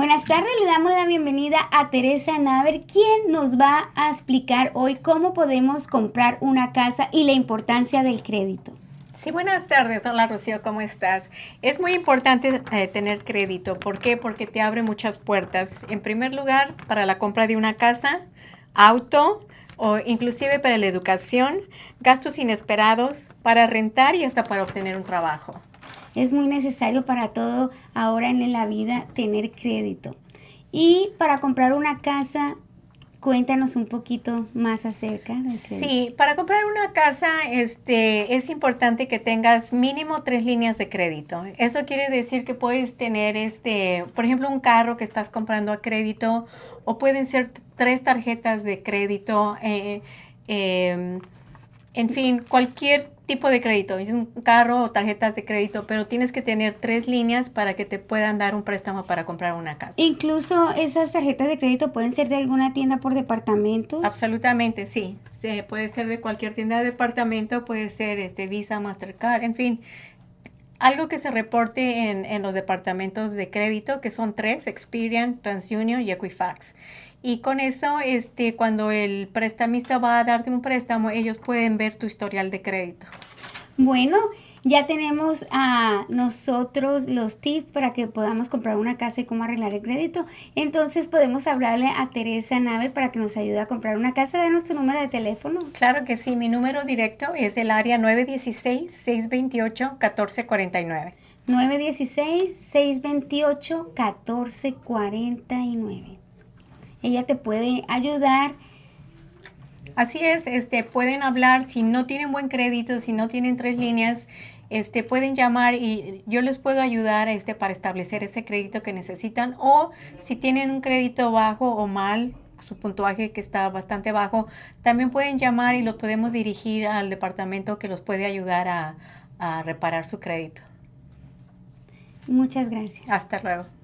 Buenas tardes, le damos la bienvenida a Teresa Naver, quien nos va a explicar hoy cómo podemos comprar una casa y la importancia del crédito. Sí, buenas tardes. Hola, Rocío, ¿cómo estás? Es muy importante eh, tener crédito. ¿Por qué? Porque te abre muchas puertas. En primer lugar, para la compra de una casa, auto o inclusive para la educación, gastos inesperados, para rentar y hasta para obtener un trabajo. Es muy necesario para todo ahora en la vida tener crédito. Y para comprar una casa, cuéntanos un poquito más acerca. sí, para comprar una casa este, es importante que tengas mínimo tres líneas de crédito. Eso quiere decir que puedes tener, este, por ejemplo, un carro que estás comprando a crédito o pueden ser tres tarjetas de crédito. Eh, em, en fin, cualquier tipo de crédito, es un carro o tarjetas de crédito, pero tienes que tener tres líneas para que te puedan dar un préstamo para comprar una casa. Incluso esas tarjetas de crédito pueden ser de alguna tienda por departamento? Absolutamente, sí. puede ser de cualquier tienda de departamento, puede ser este Visa, Mastercard, en fin, algo que se reporte en, en los departamentos de crédito, que son tres, Experian, TransUnion y Equifax. Y con eso, este, cuando el prestamista va a darte un préstamo, ellos pueden ver tu historial de crédito. Bueno, ya tenemos a nosotros los tips para que podamos comprar una casa y cómo arreglar el crédito. Entonces podemos hablarle a Teresa Nave para que nos ayude a comprar una casa. Danos tu número de teléfono. Claro que sí, mi número directo es el área 916-628-1449. 916-628-1449. Ella te puede ayudar Así es, este, pueden hablar, si no tienen buen crédito, si no tienen tres líneas, este, pueden llamar y yo les puedo ayudar este, para establecer ese crédito que necesitan o si tienen un crédito bajo o mal, su puntuaje que está bastante bajo, también pueden llamar y los podemos dirigir al departamento que los puede ayudar a reparar su crédito. Muchas gracias. Hasta luego.